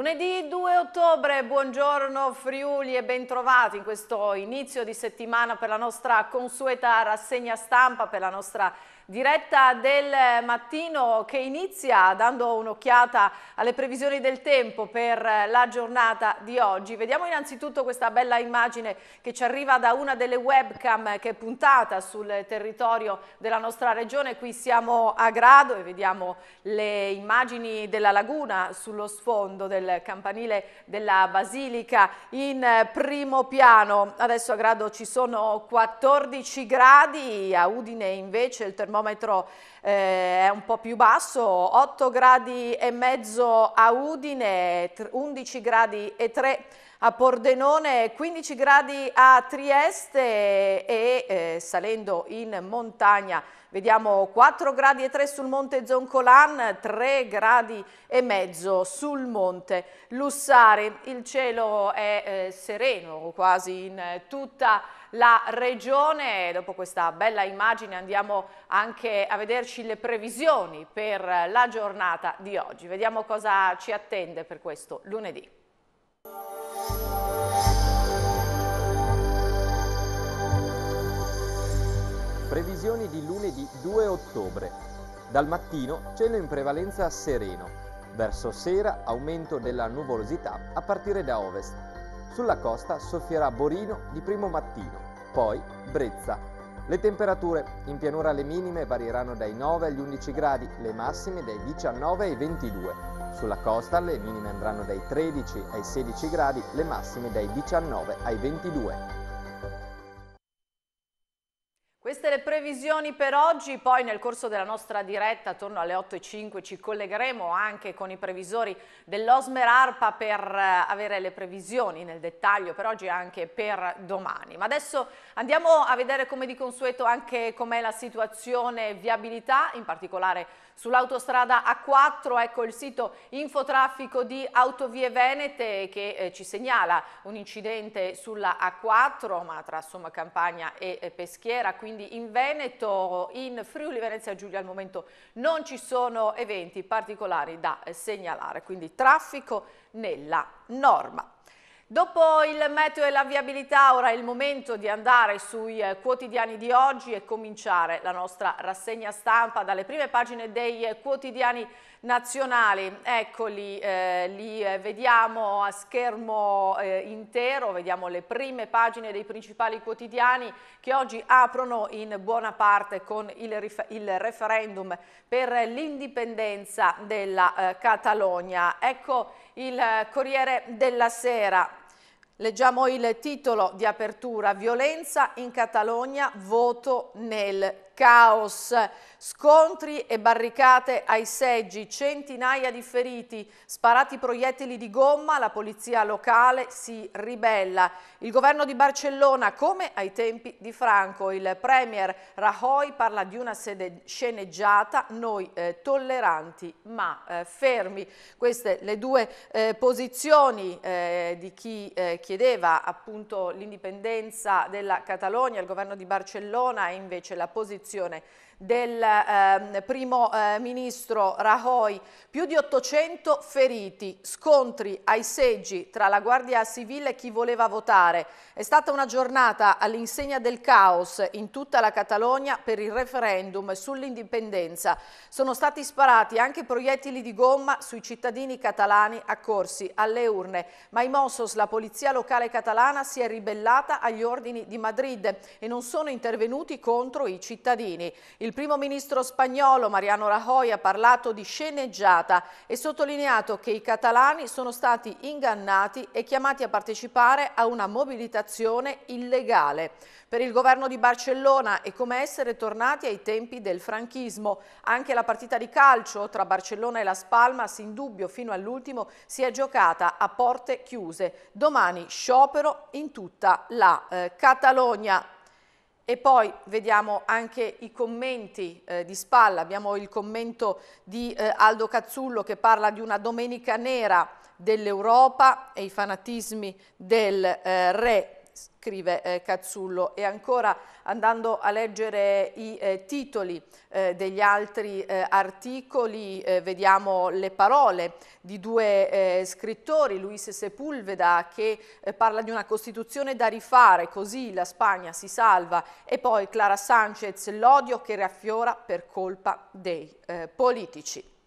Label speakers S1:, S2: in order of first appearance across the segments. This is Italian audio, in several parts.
S1: Lunedì 2 ottobre, buongiorno Friuli e bentrovati in questo inizio di settimana per la nostra consueta rassegna stampa, per la nostra diretta del mattino che inizia dando un'occhiata alle previsioni del tempo per la giornata di oggi. Vediamo innanzitutto questa bella immagine che ci arriva da una delle webcam che è puntata sul territorio della nostra regione. Qui siamo a Grado e vediamo le immagini della laguna sullo sfondo del campanile della Basilica in primo piano. Adesso a Grado ci sono 14 gradi, a Udine invece il termometro termometro eh, è un po' più basso, 8 gradi e mezzo a Udine, 11 gradi e 3 a Pordenone, 15 gradi a Trieste e eh, salendo in montagna vediamo 4 gradi e 3 sul monte Zoncolan, 3 gradi e mezzo sul monte Lussari. Il cielo è eh, sereno quasi in eh, tutta la regione. Dopo questa bella immagine andiamo anche a vederci le previsioni per la giornata di oggi. Vediamo cosa ci attende per questo lunedì. Previsioni di lunedì 2 ottobre. Dal mattino cielo in prevalenza sereno. Verso sera aumento della nuvolosità a partire da ovest. Sulla costa soffierà Borino di primo mattino, poi brezza. Le temperature in pianura le minime varieranno dai 9 agli 11 gradi, le massime dai 19 ai 22. Sulla costa le minime andranno dai 13 ai 16 gradi, le massime dai 19 ai 22. le previsioni per oggi, poi nel corso della nostra diretta attorno alle 8.05 ci collegheremo anche con i previsori dell'Osmer Arpa per eh, avere le previsioni nel dettaglio per oggi e anche per domani. Ma adesso andiamo a vedere come di consueto anche com'è la situazione viabilità, in particolare Sull'autostrada A4 ecco il sito infotraffico di Autovie Venete che eh, ci segnala un incidente sulla A4 ma tra Somma Campagna e eh, Peschiera quindi in Veneto, in Friuli Venezia Giulia al momento non ci sono eventi particolari da eh, segnalare quindi traffico nella norma. Dopo il meteo e la viabilità, ora è il momento di andare sui eh, quotidiani di oggi e cominciare la nostra rassegna stampa dalle prime pagine dei eh, quotidiani nazionali. Eccoli, eh, li eh, vediamo a schermo eh, intero, vediamo le prime pagine dei principali quotidiani che oggi aprono in buona parte con il, il referendum per l'indipendenza della eh, Catalogna. Ecco il Corriere della Sera Leggiamo il titolo di apertura, Violenza in Catalogna, voto nel caos, scontri e barricate ai seggi, centinaia di feriti, sparati proiettili di gomma, la polizia locale si ribella. Il governo di Barcellona, come ai tempi di Franco, il premier Rajoy parla di una sede sceneggiata, noi eh, tolleranti ma eh, fermi. Queste le due eh, posizioni eh, di chi eh, chiedeva appunto l'indipendenza della Catalogna, il governo di Barcellona e invece la posizione soluzione del eh, primo eh, ministro Rajoy, più di 800 feriti, scontri ai seggi tra la Guardia Civile e chi voleva votare. È stata una giornata all'insegna del caos in tutta la Catalogna per il referendum sull'indipendenza. Sono stati sparati anche proiettili di gomma sui cittadini catalani accorsi alle urne, ma i Mossos, la polizia locale catalana, si è ribellata agli ordini di Madrid e non sono intervenuti contro i cittadini. Il il primo ministro spagnolo Mariano Rajoy ha parlato di sceneggiata e sottolineato che i catalani sono stati ingannati e chiamati a partecipare a una mobilitazione illegale. Per il governo di Barcellona è come essere tornati ai tempi del franchismo. Anche la partita di calcio tra Barcellona e la Spalma, sin dubbio fino all'ultimo si è giocata a porte chiuse. Domani sciopero in tutta la eh, Catalogna. E poi vediamo anche i commenti eh, di spalla, abbiamo il commento di eh, Aldo Cazzullo che parla di una domenica nera dell'Europa e i fanatismi del eh, re scrive eh, Cazzullo. E ancora andando a leggere i eh, titoli eh, degli altri eh, articoli, eh, vediamo le parole di due eh, scrittori, Luis Sepulveda che parla di una Costituzione da rifare, così la Spagna si salva, e poi Clara Sanchez, l'odio che raffiora per colpa dei politici.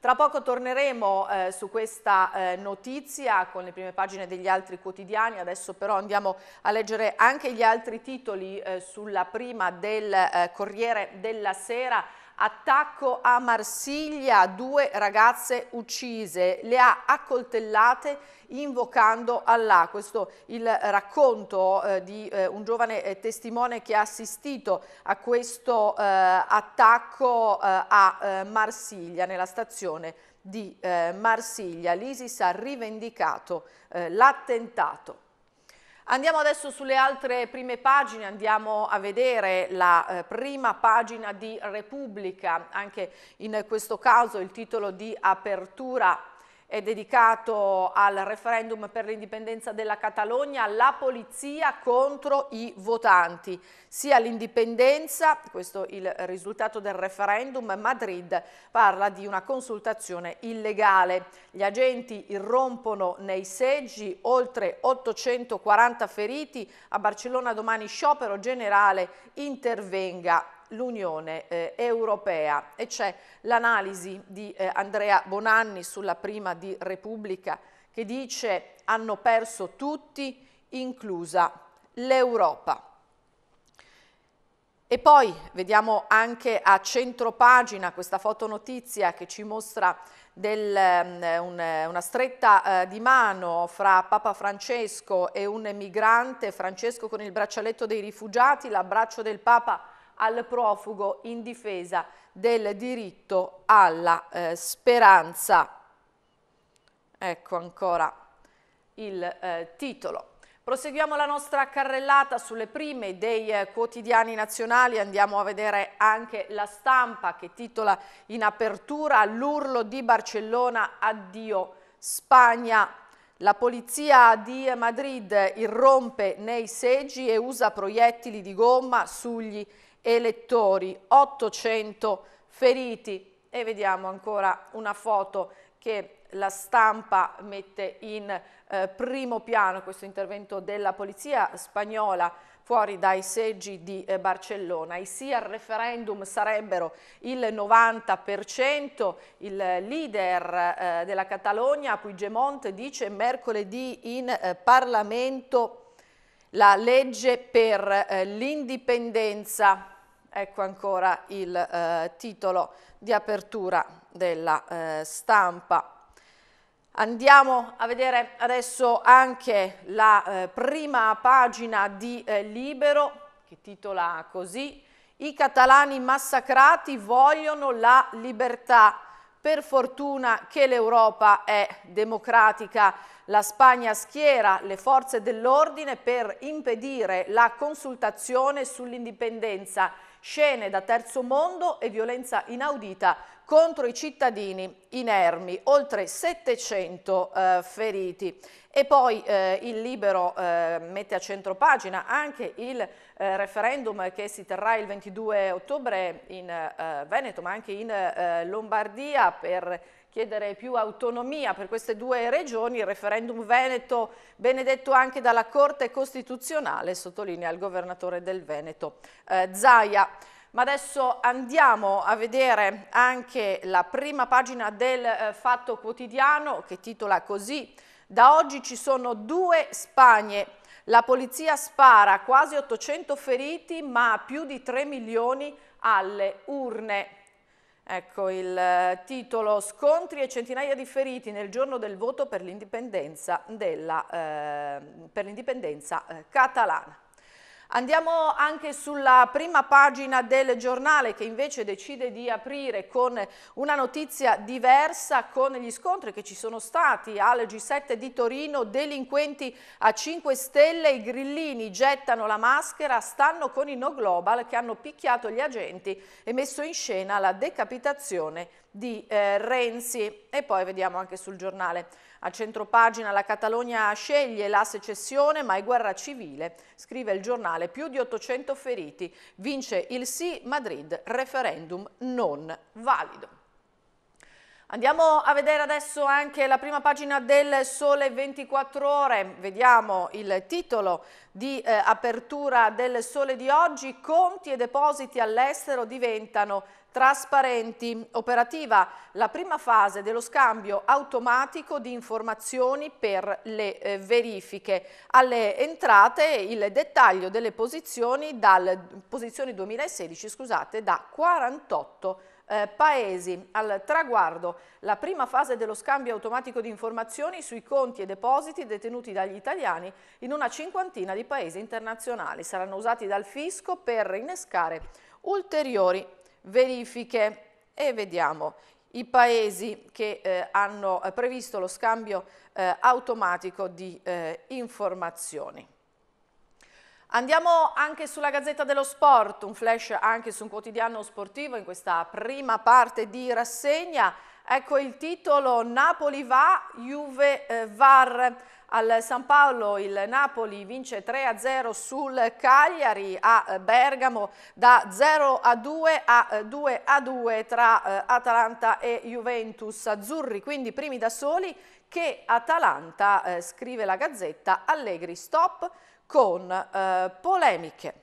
S1: Tra poco torneremo eh, su questa eh, notizia con le prime pagine degli altri quotidiani, adesso però andiamo a leggere anche gli altri titoli eh, sulla prima del eh, Corriere della Sera. Attacco a Marsiglia, due ragazze uccise, le ha accoltellate invocando Allah. Questo il racconto eh, di eh, un giovane eh, testimone che ha assistito a questo eh, attacco eh, a eh, Marsiglia, nella stazione di Marsiglia. L'ISIS ha rivendicato l'attentato. Andiamo adesso sulle altre prime pagine, andiamo a vedere la eh, prima pagina di Repubblica, anche in questo caso il titolo di apertura è dedicato al referendum per l'indipendenza della Catalogna, la polizia contro i votanti, sia l'indipendenza, questo è il risultato del referendum, Madrid parla di una consultazione illegale, gli agenti irrompono nei seggi, oltre 840 feriti, a Barcellona domani sciopero generale, intervenga l'Unione eh, Europea e c'è l'analisi di eh, Andrea Bonanni sulla prima di Repubblica che dice hanno perso tutti, inclusa l'Europa. E poi vediamo anche a centropagina questa fotonotizia che ci mostra del, ehm, un, una stretta eh, di mano fra Papa Francesco e un emigrante, Francesco con il braccialetto dei rifugiati, l'abbraccio del Papa al profugo in difesa del diritto alla eh, speranza. Ecco ancora il eh, titolo. Proseguiamo la nostra carrellata sulle prime dei eh, quotidiani nazionali, andiamo a vedere anche la stampa che titola in apertura l'urlo di Barcellona addio Spagna. La polizia di Madrid irrompe nei seggi e usa proiettili di gomma sugli elettori, 800 feriti e vediamo ancora una foto che la stampa mette in eh, primo piano questo intervento della polizia spagnola fuori dai seggi di eh, Barcellona. I sì al referendum sarebbero il 90%, il eh, leader eh, della Catalogna, Puigdemont, dice mercoledì in eh, Parlamento la legge per eh, l'indipendenza, ecco ancora il eh, titolo di apertura della eh, stampa. Andiamo a vedere adesso anche la eh, prima pagina di eh, Libero che titola così I catalani massacrati vogliono la libertà. Per fortuna che l'Europa è democratica la Spagna schiera le forze dell'ordine per impedire la consultazione sull'indipendenza, scene da terzo mondo e violenza inaudita contro i cittadini inermi, oltre 700 eh, feriti. E poi eh, il Libero eh, mette a centro pagina anche il eh, referendum che si terrà il 22 ottobre in eh, Veneto ma anche in eh, Lombardia per chiedere più autonomia per queste due regioni, il referendum veneto benedetto anche dalla Corte Costituzionale, sottolinea il governatore del Veneto eh, Zaia. Ma adesso andiamo a vedere anche la prima pagina del eh, Fatto Quotidiano che titola così da oggi ci sono due Spagne. La polizia spara quasi 800 feriti ma più di 3 milioni alle urne. Ecco il eh, titolo Scontri e centinaia di feriti nel giorno del voto per l'indipendenza eh, eh, catalana. Andiamo anche sulla prima pagina del giornale che invece decide di aprire con una notizia diversa con gli scontri che ci sono stati al G7 di Torino, delinquenti a 5 stelle, i grillini gettano la maschera, stanno con i No Global che hanno picchiato gli agenti e messo in scena la decapitazione di eh, Renzi. E poi vediamo anche sul giornale. A centropagina la Catalogna sceglie la secessione ma è guerra civile, scrive il giornale, più di 800 feriti, vince il sì Madrid, referendum non valido. Andiamo a vedere adesso anche la prima pagina del Sole 24 Ore, vediamo il titolo di eh, apertura del Sole di oggi, conti e depositi all'estero diventano trasparenti. Operativa la prima fase dello scambio automatico di informazioni per le eh, verifiche. Alle entrate il dettaglio delle posizioni, dal, posizioni 2016 scusate, da 48 eh, paesi. Al traguardo la prima fase dello scambio automatico di informazioni sui conti e depositi detenuti dagli italiani in una cinquantina di paesi internazionali. Saranno usati dal fisco per innescare ulteriori verifiche e vediamo i paesi che eh, hanno eh, previsto lo scambio eh, automatico di eh, informazioni. Andiamo anche sulla Gazzetta dello Sport, un flash anche su un quotidiano sportivo in questa prima parte di rassegna. Ecco il titolo Napoli va, Juve eh, VAR. Al San Paolo il Napoli vince 3-0 sul Cagliari, a eh, Bergamo da 0-2 a 2-2 eh, tra eh, Atalanta e Juventus Azzurri, quindi primi da soli che Atalanta, scrive la Gazzetta, Allegri stop con eh, polemiche.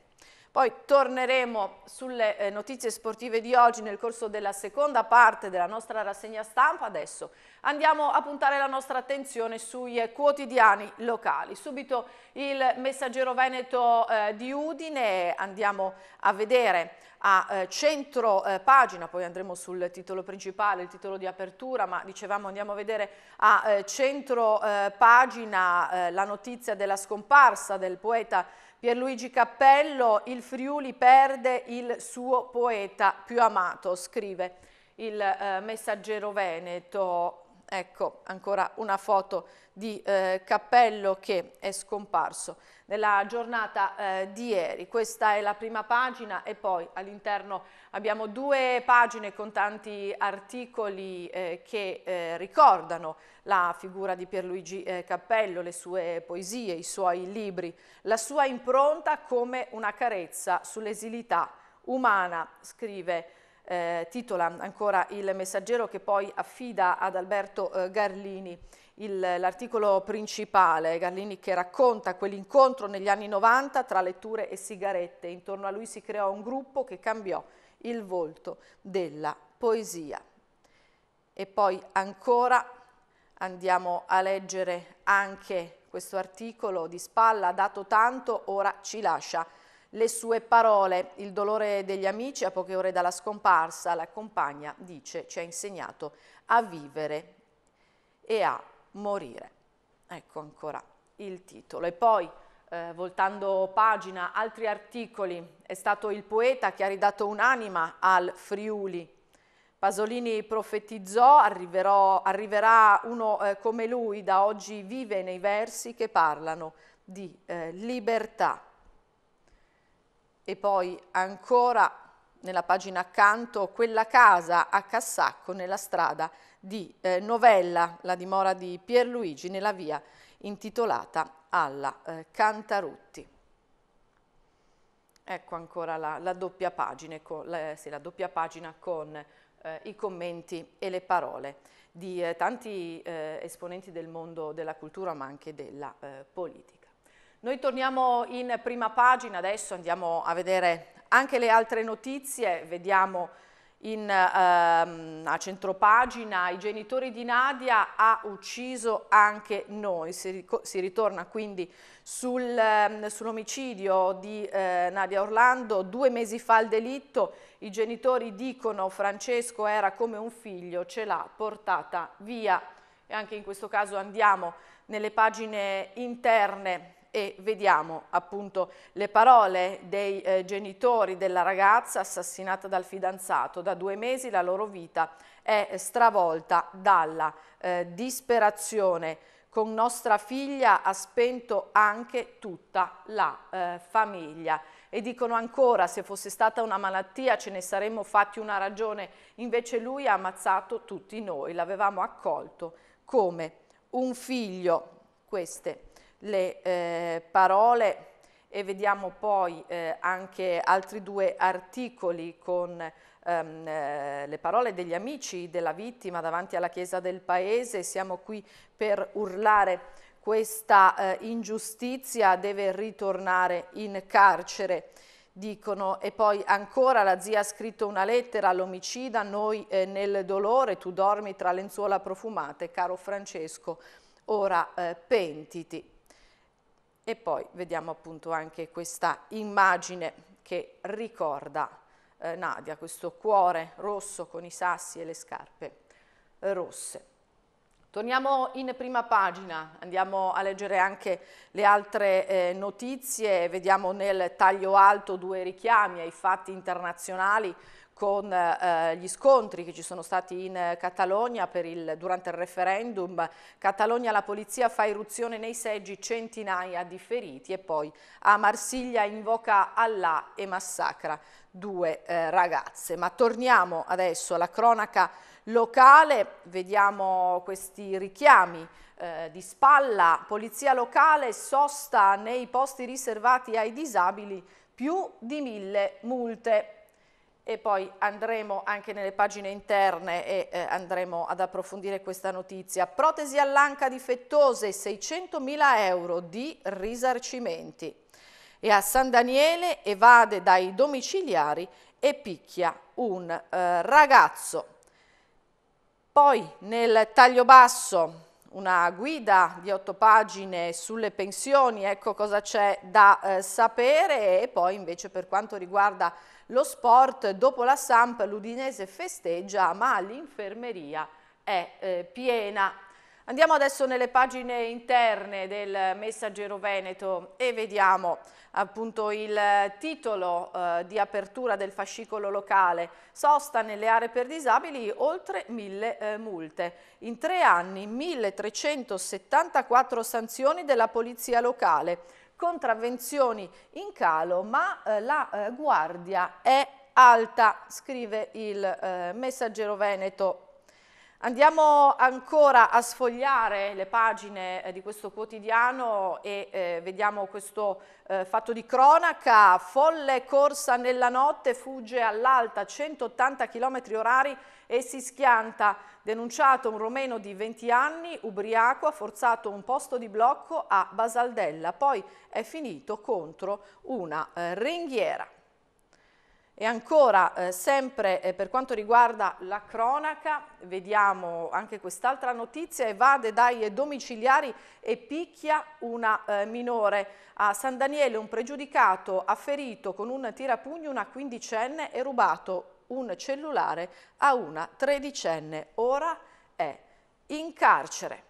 S1: Poi torneremo sulle eh, notizie sportive di oggi nel corso della seconda parte della nostra rassegna stampa. Adesso andiamo a puntare la nostra attenzione sui eh, quotidiani locali. Subito il messaggero veneto eh, di Udine, andiamo a vedere a eh, centro pagina, poi andremo sul titolo principale, il titolo di apertura, ma dicevamo andiamo a vedere a centro pagina la notizia della scomparsa del poeta Pierluigi Cappello, il Friuli perde il suo poeta più amato, scrive il eh, messaggero veneto. Ecco ancora una foto di eh, Cappello che è scomparso nella giornata eh, di ieri. Questa è la prima pagina e poi all'interno abbiamo due pagine con tanti articoli eh, che eh, ricordano la figura di Pierluigi eh, Cappello, le sue poesie, i suoi libri, la sua impronta come una carezza sull'esilità umana, scrive eh, titola ancora il messaggero che poi affida ad Alberto eh, Garlini l'articolo principale, Garlini che racconta quell'incontro negli anni 90 tra letture e sigarette. Intorno a lui si creò un gruppo che cambiò il volto della poesia. E poi ancora andiamo a leggere anche questo articolo di Spalla, dato tanto, ora ci lascia le sue parole. Il dolore degli amici a poche ore dalla scomparsa, la compagna dice ci ha insegnato a vivere e a morire. Ecco ancora il titolo. E poi, eh, voltando pagina, altri articoli. È stato il poeta che ha ridato un'anima al Friuli. Pasolini profetizzò, arriverò, arriverà uno eh, come lui, da oggi vive nei versi che parlano di eh, libertà e poi ancora nella pagina accanto quella casa a Cassacco nella strada di eh, Novella, la dimora di Pierluigi nella via intitolata alla eh, Cantarutti. Ecco ancora la, la, doppia, pagina con, la, eh, sì, la doppia pagina con eh, i commenti e le parole di eh, tanti eh, esponenti del mondo della cultura ma anche della politica. Noi torniamo in prima pagina, adesso andiamo a vedere anche le altre notizie, vediamo in, ehm, a centropagina i genitori di Nadia ha ucciso anche noi, si, si ritorna quindi sul, ehm, sull'omicidio di eh, Nadia Orlando, due mesi fa il delitto, i genitori dicono Francesco era come un figlio, ce l'ha portata via e anche in questo caso andiamo nelle pagine interne e vediamo appunto le parole dei eh, genitori della ragazza assassinata dal fidanzato. Da due mesi la loro vita è stravolta dalla eh, disperazione. Con nostra figlia ha spento anche tutta la eh, famiglia e dicono ancora se fosse stata una malattia ce ne saremmo fatti una ragione, invece lui ha ammazzato tutti noi, l'avevamo accolto come un figlio. Queste le eh, parole e vediamo poi eh, anche altri due articoli con ehm, eh, le parole degli amici della vittima davanti alla chiesa del paese. Siamo qui per urlare questa eh, ingiustizia, deve ritornare in carcere dicono e poi ancora la zia ha scritto una lettera all'omicida noi eh, nel dolore tu dormi tra lenzuola profumate caro Francesco ora eh, pentiti e poi vediamo appunto anche questa immagine che ricorda eh, Nadia, questo cuore rosso con i sassi e le scarpe rosse. Torniamo in prima pagina, andiamo a leggere anche le altre eh, notizie, vediamo nel taglio alto due richiami ai fatti internazionali, con eh, gli scontri che ci sono stati in eh, Catalogna il, durante il referendum. Catalogna la polizia fa irruzione nei seggi, centinaia di feriti e poi a Marsiglia invoca Allah e massacra due eh, ragazze. Ma torniamo adesso alla cronaca locale, vediamo questi richiami eh, di spalla, polizia locale sosta nei posti riservati ai disabili più di mille multe e poi andremo anche nelle pagine interne e eh, andremo ad approfondire questa notizia. Protesi all'anca difettose, 600.000 euro di risarcimenti. E a San Daniele evade dai domiciliari e picchia un eh, ragazzo. Poi nel taglio basso una guida di otto pagine sulle pensioni, ecco cosa c'è da eh, sapere e poi invece per quanto riguarda lo sport dopo la Samp l'Udinese festeggia ma l'infermeria è eh, piena. Andiamo adesso nelle pagine interne del Messaggero Veneto e vediamo appunto il titolo eh, di apertura del fascicolo locale. Sosta nelle aree per disabili oltre mille eh, multe. In tre anni 1374 sanzioni della polizia locale contravvenzioni in calo, ma eh, la eh, guardia è alta, scrive il eh, messaggero veneto. Andiamo ancora a sfogliare le pagine eh, di questo quotidiano e eh, vediamo questo eh, fatto di cronaca. Folle corsa nella notte, fugge all'alta 180 km orari e si schianta denunciato un romeno di 20 anni, ubriaco, ha forzato un posto di blocco a Basaldella, poi è finito contro una eh, ringhiera. E ancora, eh, sempre eh, per quanto riguarda la cronaca, vediamo anche quest'altra notizia, evade dai domiciliari e picchia una eh, minore. A San Daniele un pregiudicato ha ferito con un tirapugno una quindicenne e rubato un cellulare a una tredicenne, ora è in carcere.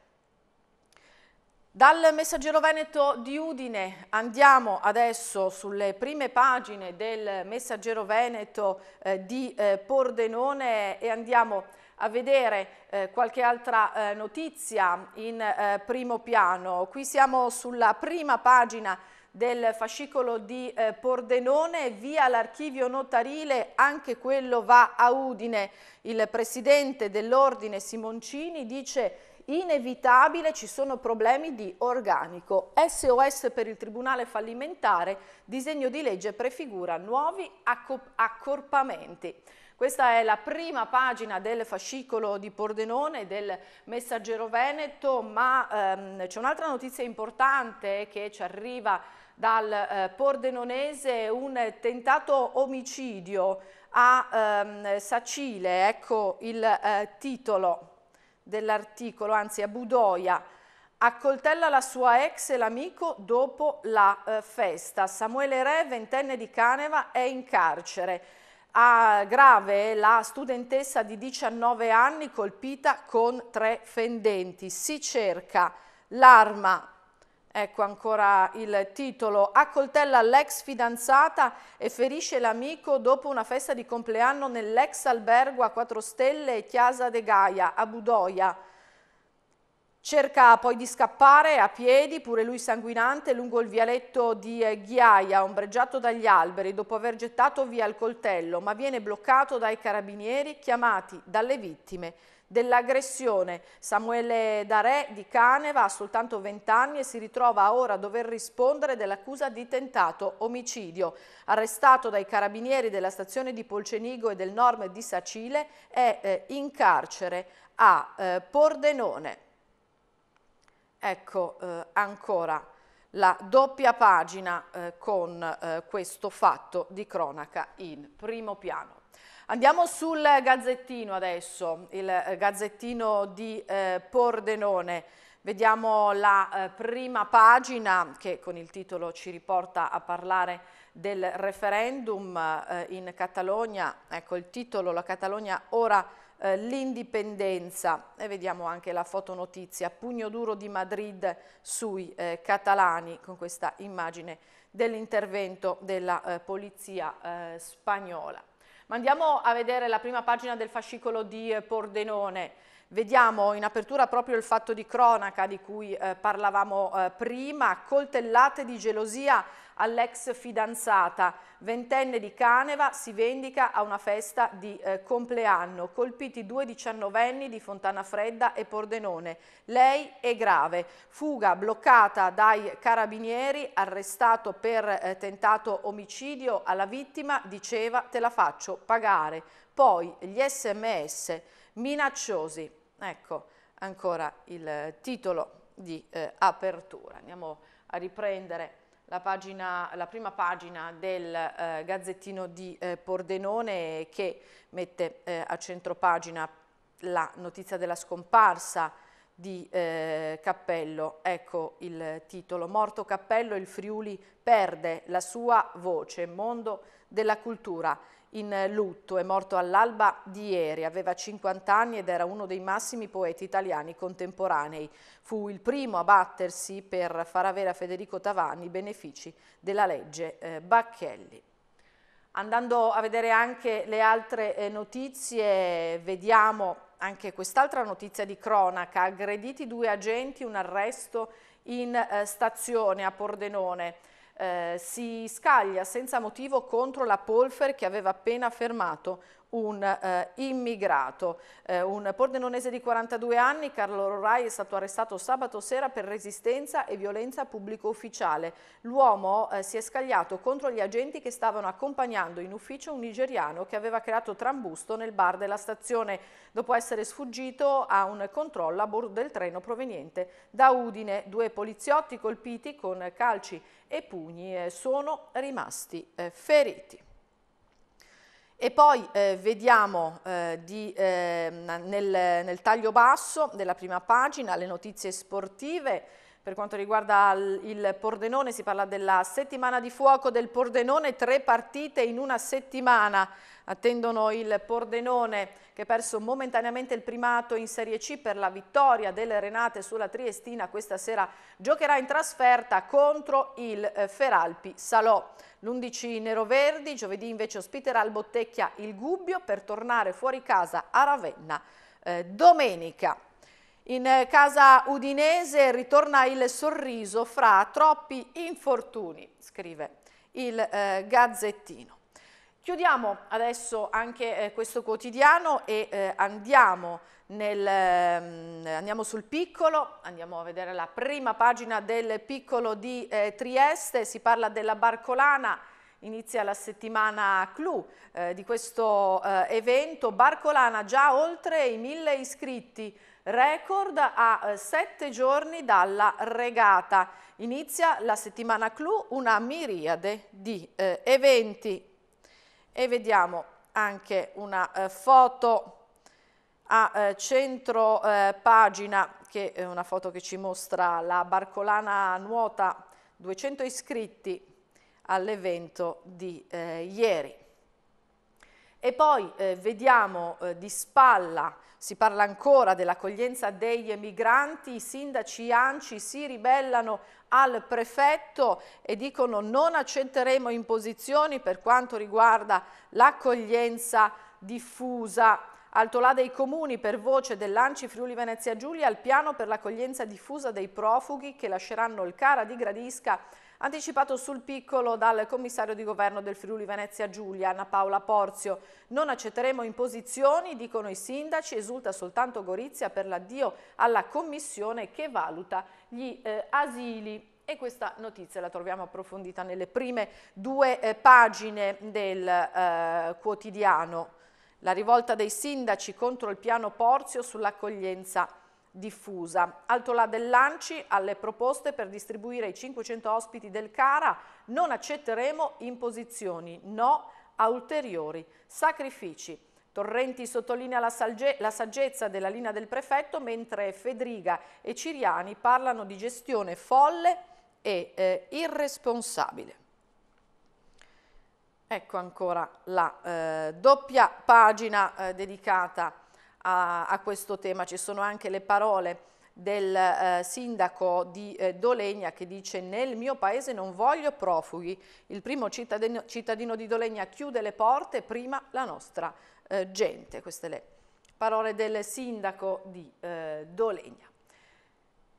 S1: Dal Messaggero Veneto di Udine andiamo adesso sulle prime pagine del Messaggero Veneto eh, di eh, Pordenone e andiamo a vedere eh, qualche altra eh, notizia in eh, primo piano. Qui siamo sulla prima pagina del fascicolo di eh, Pordenone, via l'archivio notarile, anche quello va a Udine. Il presidente dell'ordine Simoncini dice inevitabile ci sono problemi di organico. SOS per il Tribunale fallimentare, disegno di legge prefigura nuovi accorpamenti. Questa è la prima pagina del fascicolo di Pordenone del Messaggero Veneto, ma ehm, c'è un'altra notizia importante che ci arriva dal eh, Pordenonese un tentato omicidio a ehm, Sacile, ecco il eh, titolo dell'articolo, anzi a Budoia. Accoltella la sua ex e l'amico dopo la eh, festa. Samuele Re, ventenne di Caneva, è in carcere. A grave la studentessa di 19 anni colpita con tre fendenti. Si cerca l'arma Ecco ancora il titolo. Accoltella l'ex fidanzata e ferisce l'amico dopo una festa di compleanno nell'ex albergo a 4 Stelle Chiasa de Gaia a Budoia. Cerca poi di scappare a piedi, pure lui sanguinante, lungo il vialetto di eh, Ghiaia, ombreggiato dagli alberi, dopo aver gettato via il coltello, ma viene bloccato dai carabinieri chiamati dalle vittime dell'aggressione. Samuele Darè di Caneva ha soltanto 20 anni e si ritrova ora a dover rispondere dell'accusa di tentato omicidio. Arrestato dai carabinieri della stazione di Polcenigo e del Norme di Sacile è eh, in carcere a eh, Pordenone. Ecco eh, ancora la doppia pagina eh, con eh, questo fatto di cronaca in primo piano. Andiamo sul Gazzettino adesso, il eh, Gazzettino di eh, Pordenone. Vediamo la eh, prima pagina che con il titolo ci riporta a parlare del referendum eh, in Catalogna. Ecco il titolo, la Catalogna ora eh, l'indipendenza e vediamo anche la fotonotizia pugno duro di Madrid sui eh, catalani con questa immagine dell'intervento della eh, polizia eh, spagnola. Ma andiamo a vedere la prima pagina del fascicolo di eh, Pordenone. Vediamo in apertura proprio il fatto di cronaca di cui eh, parlavamo eh, prima, coltellate di gelosia all'ex fidanzata. Ventenne di Caneva si vendica a una festa di eh, compleanno. Colpiti due diciannovenni di Fontana Fredda e Pordenone. Lei è grave. Fuga bloccata dai carabinieri, arrestato per eh, tentato omicidio. Alla vittima diceva te la faccio pagare. Poi gli sms minacciosi. Ecco ancora il eh, titolo di eh, apertura. Andiamo a riprendere la, pagina, la prima pagina del eh, Gazzettino di eh, Pordenone che mette eh, a centro pagina la notizia della scomparsa di eh, Cappello, ecco il titolo, Morto Cappello il Friuli perde la sua voce, mondo della cultura in lutto, è morto all'alba di ieri, aveva 50 anni ed era uno dei massimi poeti italiani contemporanei. Fu il primo a battersi per far avere a Federico Tavani i benefici della legge eh, Bacchelli. Andando a vedere anche le altre eh, notizie, vediamo anche quest'altra notizia di cronaca, aggrediti due agenti, un arresto in eh, stazione a Pordenone eh, si scaglia senza motivo contro la polfer che aveva appena fermato, un eh, immigrato. Eh, un pordenonese di 42 anni, Carlo Rorai, è stato arrestato sabato sera per resistenza e violenza pubblico ufficiale. L'uomo eh, si è scagliato contro gli agenti che stavano accompagnando in ufficio un nigeriano che aveva creato trambusto nel bar della stazione dopo essere sfuggito a un controllo a bordo del treno proveniente da Udine. Due poliziotti colpiti con calci e pugni eh, sono rimasti eh, feriti. E poi eh, vediamo eh, di, eh, nel, nel taglio basso della prima pagina le notizie sportive, per quanto riguarda il Pordenone si parla della settimana di fuoco del Pordenone, tre partite in una settimana. Attendono il Pordenone che ha perso momentaneamente il primato in Serie C per la vittoria delle Renate sulla Triestina. Questa sera giocherà in trasferta contro il eh, Feralpi Salò. L'11 Neroverdi giovedì invece ospiterà al Bottecchia il Gubbio per tornare fuori casa a Ravenna eh, domenica. In eh, casa udinese ritorna il sorriso fra troppi infortuni, scrive il eh, Gazzettino. Chiudiamo adesso anche eh, questo quotidiano e eh, andiamo, nel, ehm, andiamo, sul piccolo, andiamo a vedere la prima pagina del piccolo di eh, Trieste, si parla della Barcolana, inizia la settimana clou eh, di questo evento, Barcolana già oltre i mille iscritti, record a eh, sette giorni dalla regata. Inizia la settimana clou, una miriade di eh, eventi. E vediamo anche una eh, foto a eh, centro eh, pagina, che è una foto che ci mostra la Barcolana nuota, 200 iscritti all'evento di eh, ieri. E poi eh, vediamo eh, di spalla, si parla ancora dell'accoglienza degli emigranti, i sindaci Anci si ribellano al prefetto e dicono non accetteremo imposizioni per quanto riguarda l'accoglienza diffusa. Altolà dei comuni per voce dell'Anci Friuli Venezia Giulia al piano per l'accoglienza diffusa dei profughi che lasceranno il Cara di Gradisca Anticipato sul piccolo dal commissario di governo del Friuli Venezia Giulia, Anna Paola Porzio. Non accetteremo imposizioni, dicono i sindaci, esulta soltanto Gorizia per l'addio alla commissione che valuta gli eh, asili e questa notizia la troviamo approfondita nelle prime due eh, pagine del eh, quotidiano. La rivolta dei sindaci contro il piano Porzio sull'accoglienza diffusa. Altolà dell'Anci alle proposte per distribuire i 500 ospiti del Cara non accetteremo imposizioni, no a ulteriori sacrifici. Torrenti sottolinea la, la, saggezza della linea del prefetto, mentre Fedriga e Ciriani parlano di gestione folle e eh, irresponsabile. Ecco ancora la eh, doppia pagina eh, dedicata a a, a questo tema. Ci sono anche le parole del eh, sindaco di eh, Dolegna che dice nel mio paese non voglio profughi, il primo cittadino, cittadino di Dolegna chiude le porte, prima la nostra eh, gente. Queste le parole del sindaco di eh, Dolegna.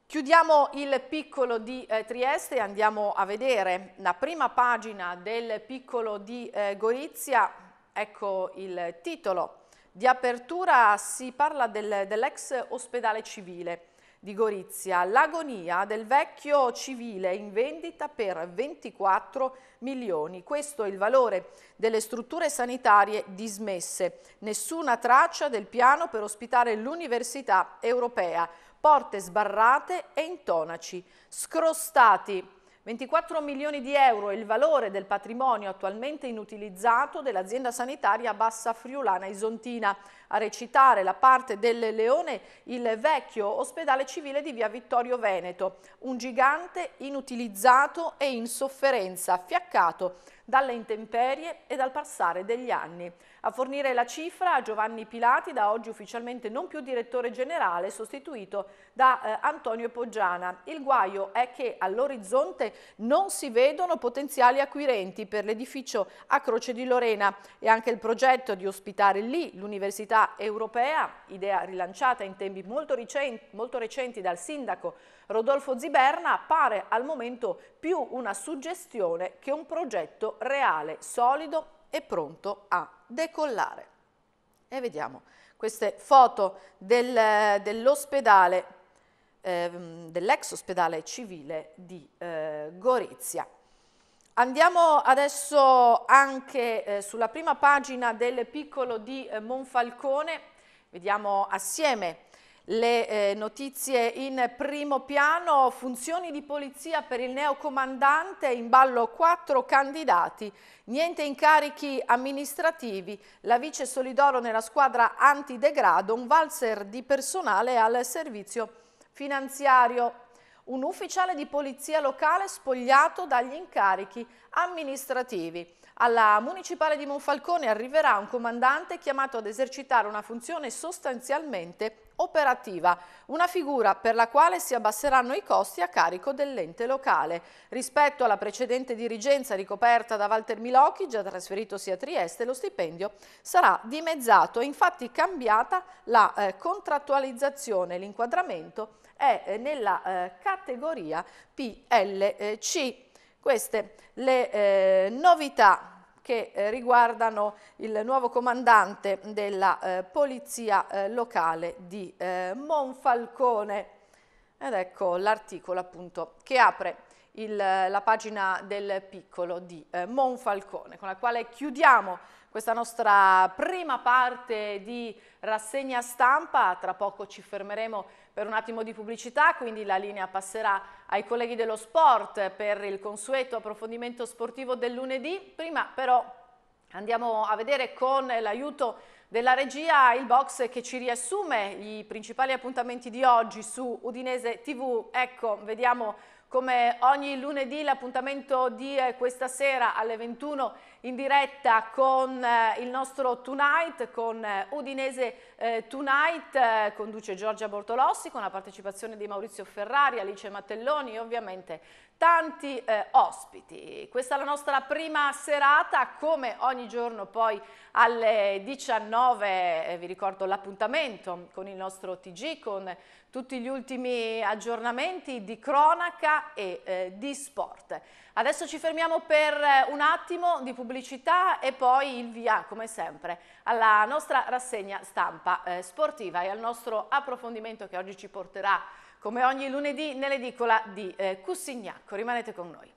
S1: Chiudiamo il piccolo di eh, Trieste e andiamo a vedere la prima pagina del piccolo di eh, Gorizia, ecco il titolo. Di apertura si parla del, dell'ex ospedale civile di Gorizia, l'agonia del vecchio civile in vendita per 24 milioni. Questo è il valore delle strutture sanitarie dismesse. Nessuna traccia del piano per ospitare l'Università Europea. Porte sbarrate e intonaci, scrostati 24 milioni di euro è il valore del patrimonio attualmente inutilizzato dell'azienda sanitaria Bassa Friulana Isontina, a recitare la parte del leone il vecchio ospedale civile di via Vittorio Veneto, un gigante inutilizzato e in sofferenza, affiaccato dalle intemperie e dal passare degli anni. A fornire la cifra a Giovanni Pilati, da oggi ufficialmente non più direttore generale, sostituito da eh, Antonio Poggiana. Il guaio è che all'orizzonte non si vedono potenziali acquirenti per l'edificio a Croce di Lorena e anche il progetto di ospitare lì l'Università città europea, idea rilanciata in tempi molto, recenti, molto recenti dal sindaco Rodolfo Ziberna, appare al momento più una suggestione che un progetto reale, solido e pronto a decollare. E vediamo queste foto del, dell'ospedale, eh, dell'ex ospedale civile di eh, Gorizia. Andiamo adesso anche eh, sulla prima pagina del piccolo di eh, Monfalcone, vediamo assieme le eh, notizie in primo piano, funzioni di polizia per il neocomandante, in ballo quattro candidati, niente incarichi amministrativi, la vice Solidoro nella squadra antidegrado, un valzer di personale al servizio finanziario un ufficiale di polizia locale spogliato dagli incarichi amministrativi. Alla Municipale di Monfalcone arriverà un comandante chiamato ad esercitare una funzione sostanzialmente operativa, una figura per la quale si abbasseranno i costi a carico dell'ente locale. Rispetto alla precedente dirigenza ricoperta da Walter Milocchi, già trasferitosi a Trieste, lo stipendio sarà dimezzato, infatti cambiata la eh, contrattualizzazione, l'inquadramento è eh, nella eh, categoria PLC. Eh, Queste le novità che riguardano il nuovo comandante della Polizia Locale di Monfalcone. Ed ecco l'articolo appunto che apre il, la pagina del piccolo di eh, Monfalcone, con la quale chiudiamo questa nostra prima parte di rassegna stampa. Tra poco ci fermeremo per un attimo di pubblicità, quindi la linea passerà ai colleghi dello sport per il consueto approfondimento sportivo del lunedì. Prima però andiamo a vedere con l'aiuto della regia il box che ci riassume i principali appuntamenti di oggi su Udinese TV. Ecco, vediamo come ogni lunedì l'appuntamento di eh, questa sera alle 21 in diretta con eh, il nostro Tonight, con eh, Udinese eh, Tonight, eh, conduce Giorgia Bortolossi con la partecipazione di Maurizio Ferrari, Alice Mattelloni e ovviamente tanti eh, ospiti. Questa è la nostra prima serata, come ogni giorno poi alle 19 eh, vi ricordo l'appuntamento con il nostro TG, con tutti gli ultimi aggiornamenti di cronaca e eh, di sport. Adesso ci fermiamo per eh, un attimo di pubblicità e poi il via, come sempre, alla nostra rassegna stampa eh, sportiva e al nostro approfondimento che oggi ci porterà come ogni lunedì nell'edicola di eh, Cussignacco. Rimanete con noi.